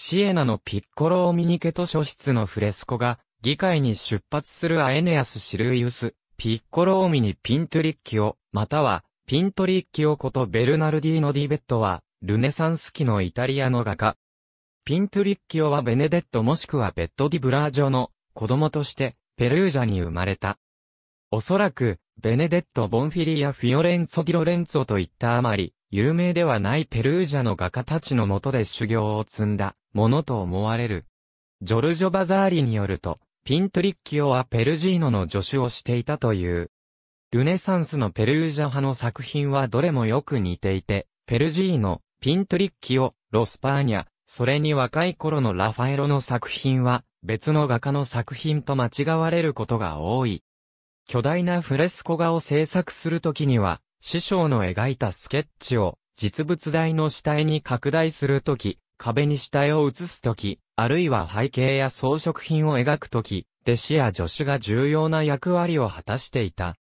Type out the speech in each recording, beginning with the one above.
シエナのピッコローミニケ図書室のフレスコが、議会に出発するアエネアス・シルイウス、ピッコローミニ・ピントリッキオ、または、ピントリッキオことベルナルディーノ・ディベットは、ルネサンス期のイタリアの画家。ピントリッキオはベネデットもしくはベッド・ディ・ブラージョの子供として、ペルージャに生まれた。おそらく、ベネデット・ボンフィリやフィオレンツォ・ディロレンツォといったあまり、有名ではないペルージャの画家たちのもとで修行を積んだ、ものと思われる。ジョルジョ・バザーリによると、ピントリッキオはペルジーノの助手をしていたという。ルネサンスのペルージャ派の作品はどれもよく似ていて、ペルジーノ、ピントリッキオ、ロスパーニャ、それに若い頃のラファエロの作品は、別の画家の作品と間違われることが多い。巨大なフレスコ画を制作するときには、師匠の描いたスケッチを、実物大の下絵に拡大するとき、壁に死体を移すとき、あるいは背景や装飾品を描くとき、弟子や助手が重要な役割を果たしていた。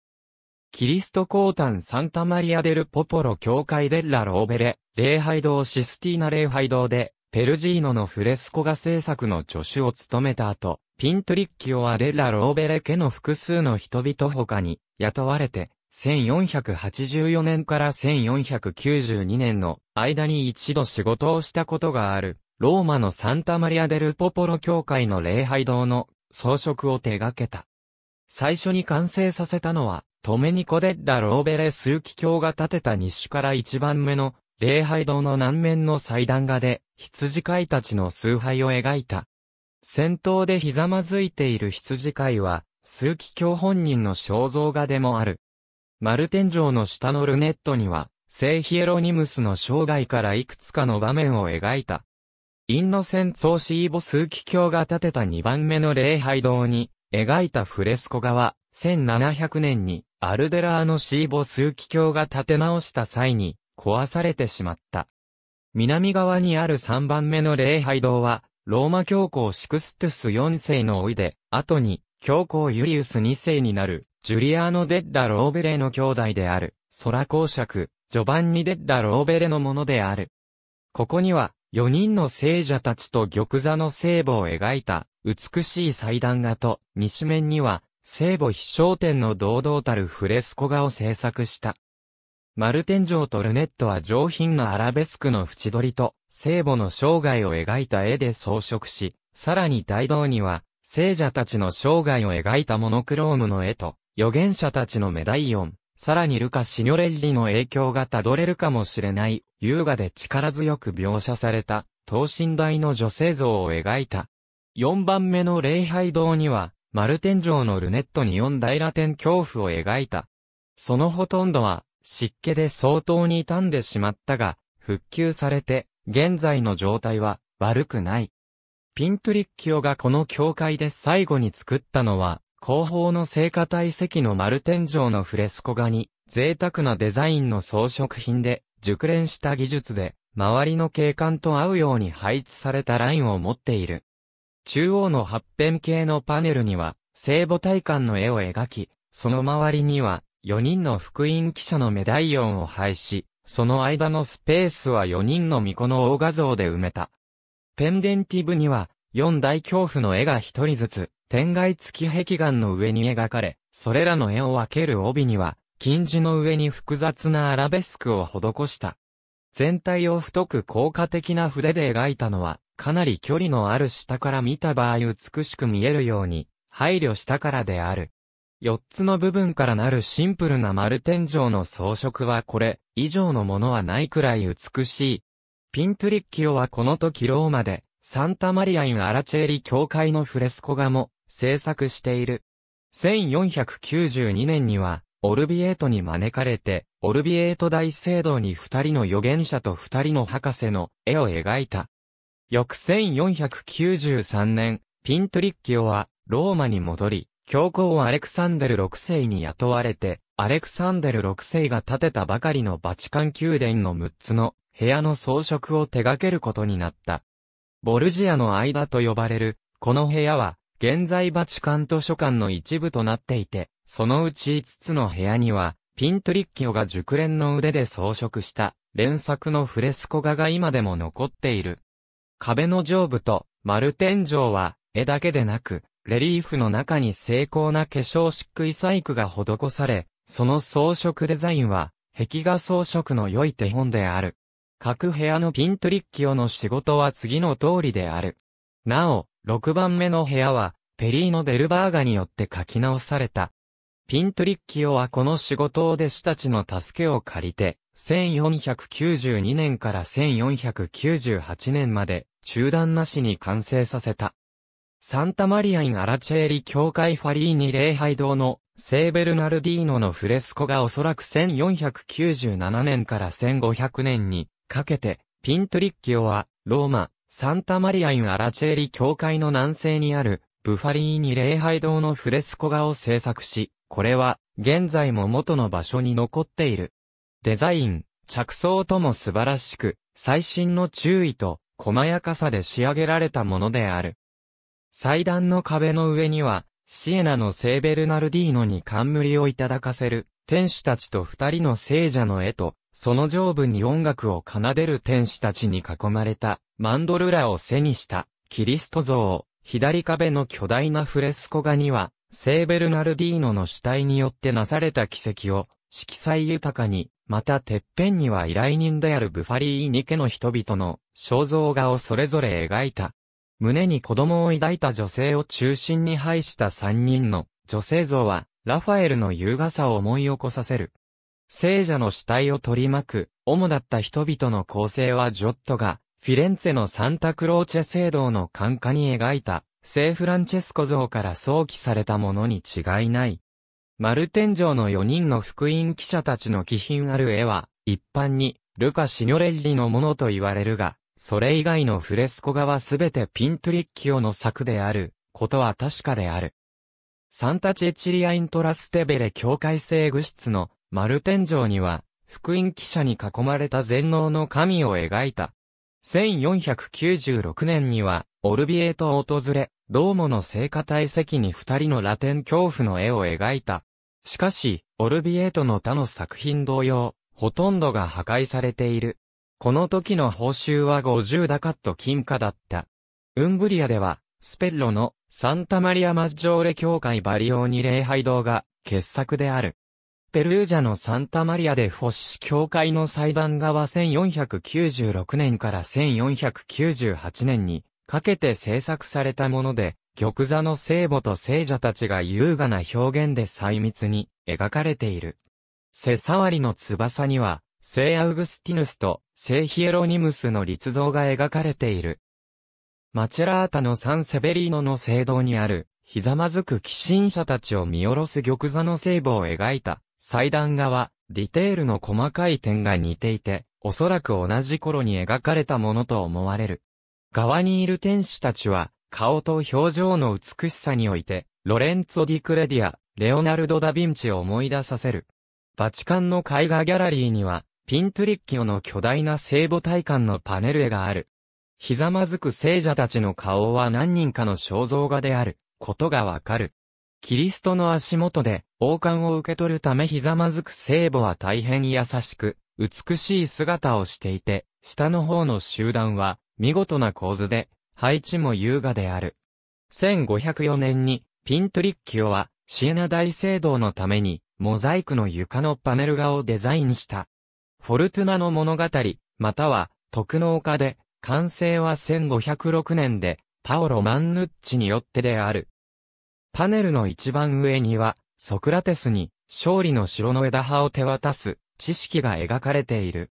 キリスト降誕サンタマリアデルポポロ教会デッラローベレ、礼拝堂システィーナ礼拝堂で、ペルジーノのフレスコ画制作の助手を務めた後、ピントリッキオはデッラローベレ家の複数の人々他に雇われて、1484年から1492年の間に一度仕事をしたことがある、ローマのサンタマリア・デル・ポポロ教会の礼拝堂の装飾を手掛けた。最初に完成させたのは、トメニコ・デッダ・ローベレーキ教が建てた西から一番目の礼拝堂の南面の祭壇画で、羊飼いたちの崇拝を描いた。先頭でひざまずいている羊飼いは、数奇教本人の肖像画でもある。丸天井の下のルネットには、聖ヒエロニムスの生涯からいくつかの場面を描いた。インノセンツォーシーボ数奇教が建てた2番目の礼拝堂に、描いたフレスコ画は、1700年に、アルデラーのシーボ数奇教が建て直した際に、壊されてしまった。南側にある3番目の礼拝堂は、ローマ教皇シクストゥス4世の老いで、後に、教皇ユリウス2世になる、ジュリアーノ・デッダ・ローベレの兄弟である、空公爵、ジョバンニ・デッダ・ローベレのものである。ここには、4人の聖者たちと玉座の聖母を描いた、美しい祭壇画と、西面には、聖母必勝天の堂々たるフレスコ画を制作した。丸天井とルネットは上品なアラベスクの縁取りと、聖母の生涯を描いた絵で装飾し、さらに大道には、聖者たちの生涯を描いたモノクロームの絵と、預言者たちのメダイオン、さらにルカ・シニョレッリの影響がたどれるかもしれない、優雅で力強く描写された、等身大の女性像を描いた。4番目の礼拝堂には、マルテン城のルネットに4大ラテン恐怖を描いた。そのほとんどは、湿気で相当に傷んでしまったが、復旧されて、現在の状態は悪くない。ピントリッキオがこの教会で最後に作ったのは、後方の聖火体積の丸天井のフレスコ画に、贅沢なデザインの装飾品で、熟練した技術で、周りの景観と合うように配置されたラインを持っている。中央の八辺形のパネルには、聖母体感の絵を描き、その周りには、4人の福音記者のメダイオンを配し、その間のスペースは4人の巫女の大画像で埋めた。ペンデンティブには、4大恐怖の絵が1人ずつ、天外付き壁岩の上に描かれ、それらの絵を分ける帯には、金字の上に複雑なアラベスクを施した。全体を太く効果的な筆で描いたのは、かなり距離のある下から見た場合美しく見えるように、配慮したからである。四つの部分からなるシンプルな丸天井の装飾はこれ、以上のものはないくらい美しい。ピントリッキオはこの時ローマで、サンタマリアイン・アラチェーリ教会のフレスコ画も、制作している。1492年には、オルビエートに招かれて、オルビエート大聖堂に二人の預言者と二人の博士の絵を描いた。翌1493年、ピントリッキオは、ローマに戻り、教皇アレクサンデル6世に雇われて、アレクサンデル6世が建てたばかりのバチカン宮殿の6つの部屋の装飾を手掛けることになった。ボルジアの間と呼ばれる、この部屋は、現在バチカン図書館の一部となっていて、そのうち5つの部屋には、ピントリッキオが熟練の腕で装飾した連作のフレスコ画が今でも残っている。壁の上部と丸天井は絵だけでなく、レリーフの中に精巧な化粧漆喰細工が施され、その装飾デザインは壁画装飾の良い手本である。各部屋のピントリッキオの仕事は次の通りである。なお、6番目の部屋は、ペリーノ・デルバーガによって書き直された。ピントリッキオはこの仕事を弟子たちの助けを借りて、1492年から1498年まで中断なしに完成させた。サンタマリアン・アラチェーリ教会ファリーニ礼拝堂のセーベルナルディーノのフレスコがおそらく1497年から1500年にかけて、ピントリッキオはローマ、サンタマリア・イン・アラチェーリ教会の南西にある、ブファリーニ礼拝堂のフレスコ画を制作し、これは、現在も元の場所に残っている。デザイン、着想とも素晴らしく、最新の注意と、細やかさで仕上げられたものである。祭壇の壁の上には、シエナの聖ベルナルディーノに冠をいただかせる、天使たちと二人の聖者の絵と、その上部に音楽を奏でる天使たちに囲まれた、マンドルラを背にしたキリスト像、左壁の巨大なフレスコ画には、聖ベルナルディーノの死体によってなされた奇跡を、色彩豊かに、またてっぺんには依頼人であるブファリーニ家の人々の肖像画をそれぞれ描いた。胸に子供を抱いた女性を中心に配した三人の女性像は、ラファエルの優雅さを思い起こさせる。聖者の死体を取り巻く、主だった人々の構成はジョットが、フィレンツェのサンタクローチェ聖堂の管下に描いた、聖フランチェスコ像から想起されたものに違いない。丸天井の4人の福音記者たちの気品ある絵は、一般に、ルカ・シニョレッリのものと言われるが、それ以外のフレスコ画はすべてピントリッキオの作である、ことは確かである。サンタチェチリア・イントラステベレ境界性具室の丸天井には、福音記者に囲まれた全能の神を描いた1496年には、オルビエと訪れ、ドーモの聖火体積に二人のラテン恐怖の絵を描いた。しかし、オルビエとの他の作品同様、ほとんどが破壊されている。この時の報酬は50ダカット金貨だった。ウンブリアでは、スペッロのサンタマリア・マッジョーレ教会バリオーニ礼拝堂が傑作である。ペルージャのサンタマリアでフォッシ教会の祭壇側1496年から1498年にかけて制作されたもので、玉座の聖母と聖者たちが優雅な表現で細密に描かれている。背触りの翼には、聖アウグスティヌスと聖ヒエロニムスの立像が描かれている。マチェラータのサンセベリーノの聖堂にある、ひざまずく寄進者たちを見下ろす玉座の聖母を描いた祭壇画は、ディテールの細かい点が似ていて、おそらく同じ頃に描かれたものと思われる。側にいる天使たちは、顔と表情の美しさにおいて、ロレンツォ・ディクレディア、レオナルド・ダ・ヴィンチを思い出させる。バチカンの絵画ギャラリーには、ピントリッキオの巨大な聖母体感のパネル絵がある。ひざまずく聖者たちの顔は何人かの肖像画である、ことがわかる。キリストの足元で、王冠を受け取るためひざまずく聖母は大変優しく、美しい姿をしていて、下の方の集団は、見事な構図で、配置も優雅である。1504年に、ピントリッキオは、シエナ大聖堂のために、モザイクの床のパネル画をデザインした。フォルトゥナの物語、または、徳の丘で、完成は1506年で、パオロ・マンヌッチによってである。パネルの一番上には、ソクラテスに勝利の城の枝葉を手渡す知識が描かれている。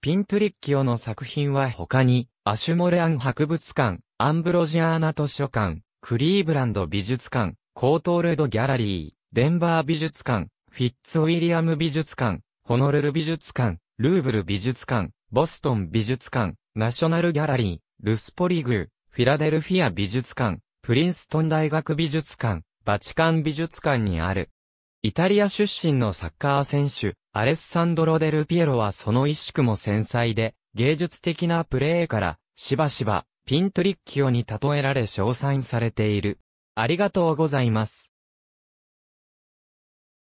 ピントリッキオの作品は他に、アシュモレアン博物館、アンブロジアーナ図書館、クリーブランド美術館、コートールドギャラリー、デンバー美術館、フィッツウィリアム美術館、ホノルル美術館、ルーブル美術館、ボストン美術館、ナショナルギャラリー、ルスポリグフィラデルフィア美術館、プリンストン大学美術館、バチカン美術館にある。イタリア出身のサッカー選手、アレッサンドロ・デル・ピエロはその意識も繊細で、芸術的なプレーから、しばしば、ピントリッキオに例えられ称賛されている。ありがとうございます。